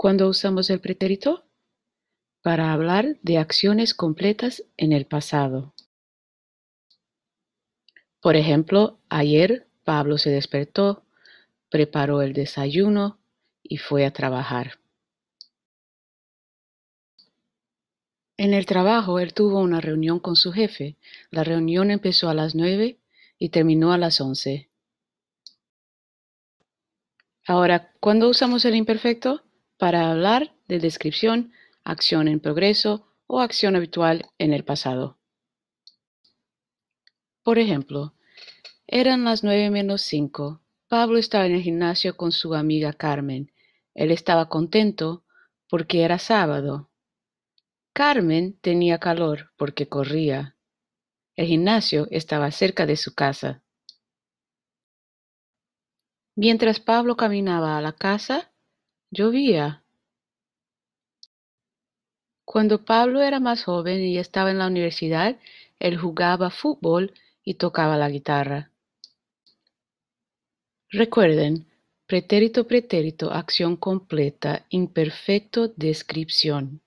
¿Cuándo usamos el pretérito? Para hablar de acciones completas en el pasado. Por ejemplo, ayer Pablo se despertó, preparó el desayuno y fue a trabajar. En el trabajo, él tuvo una reunión con su jefe. La reunión empezó a las nueve y terminó a las once. Ahora, ¿cuándo usamos el imperfecto? para hablar de descripción, acción en progreso o acción habitual en el pasado. Por ejemplo, eran las nueve menos cinco. Pablo estaba en el gimnasio con su amiga Carmen. Él estaba contento porque era sábado. Carmen tenía calor porque corría. El gimnasio estaba cerca de su casa. Mientras Pablo caminaba a la casa, Llovía. Cuando Pablo era más joven y estaba en la universidad, él jugaba fútbol y tocaba la guitarra. Recuerden, pretérito, pretérito, acción completa, imperfecto, descripción.